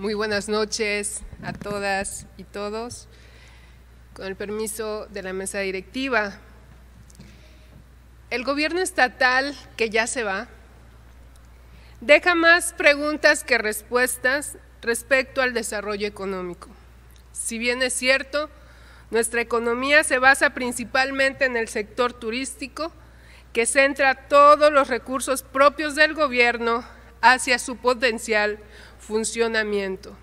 Muy buenas noches a todas y todos. Con el permiso de la mesa directiva, el gobierno estatal que ya se va deja más preguntas que respuestas respecto al desarrollo económico. Si bien es cierto, nuestra economía se basa principalmente en el sector turístico, que centra todos los recursos propios del gobierno hacia su potencial funcionamiento.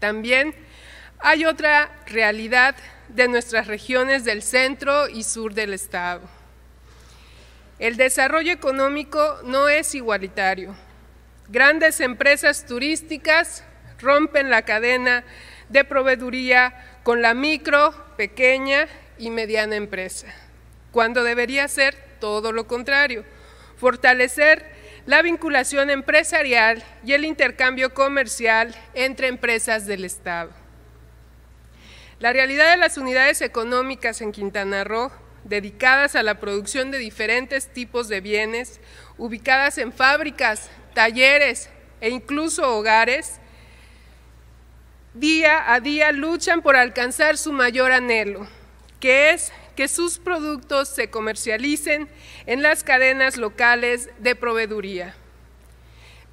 También hay otra realidad de nuestras regiones del centro y sur del estado. El desarrollo económico no es igualitario. Grandes empresas turísticas rompen la cadena de proveeduría con la micro, pequeña y mediana empresa, cuando debería ser todo lo contrario, fortalecer la vinculación empresarial y el intercambio comercial entre empresas del Estado. La realidad de las unidades económicas en Quintana Roo, dedicadas a la producción de diferentes tipos de bienes, ubicadas en fábricas, talleres e incluso hogares, día a día luchan por alcanzar su mayor anhelo, que es que sus productos se comercialicen en las cadenas locales de proveeduría.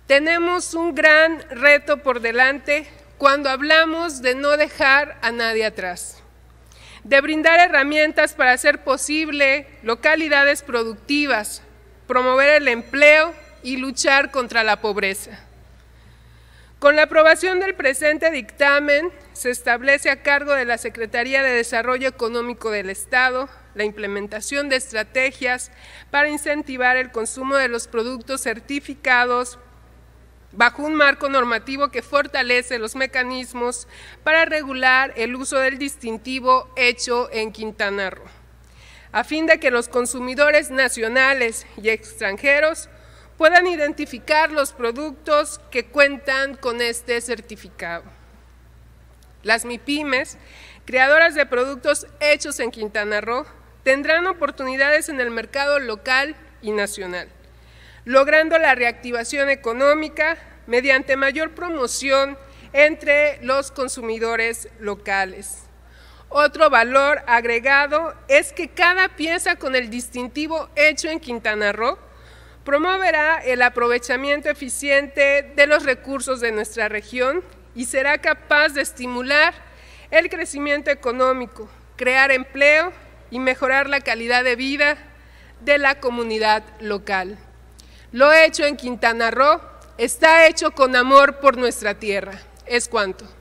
Tenemos un gran reto por delante cuando hablamos de no dejar a nadie atrás, de brindar herramientas para hacer posible localidades productivas, promover el empleo y luchar contra la pobreza. Con la aprobación del presente dictamen se establece a cargo de la Secretaría de Desarrollo Económico del Estado la implementación de estrategias para incentivar el consumo de los productos certificados bajo un marco normativo que fortalece los mecanismos para regular el uso del distintivo hecho en Quintana Roo, a fin de que los consumidores nacionales y extranjeros puedan identificar los productos que cuentan con este certificado. Las MIPIMES, creadoras de productos hechos en Quintana Roo, tendrán oportunidades en el mercado local y nacional, logrando la reactivación económica mediante mayor promoción entre los consumidores locales. Otro valor agregado es que cada pieza con el distintivo hecho en Quintana Roo Promoverá el aprovechamiento eficiente de los recursos de nuestra región y será capaz de estimular el crecimiento económico, crear empleo y mejorar la calidad de vida de la comunidad local. Lo hecho en Quintana Roo está hecho con amor por nuestra tierra. Es cuanto.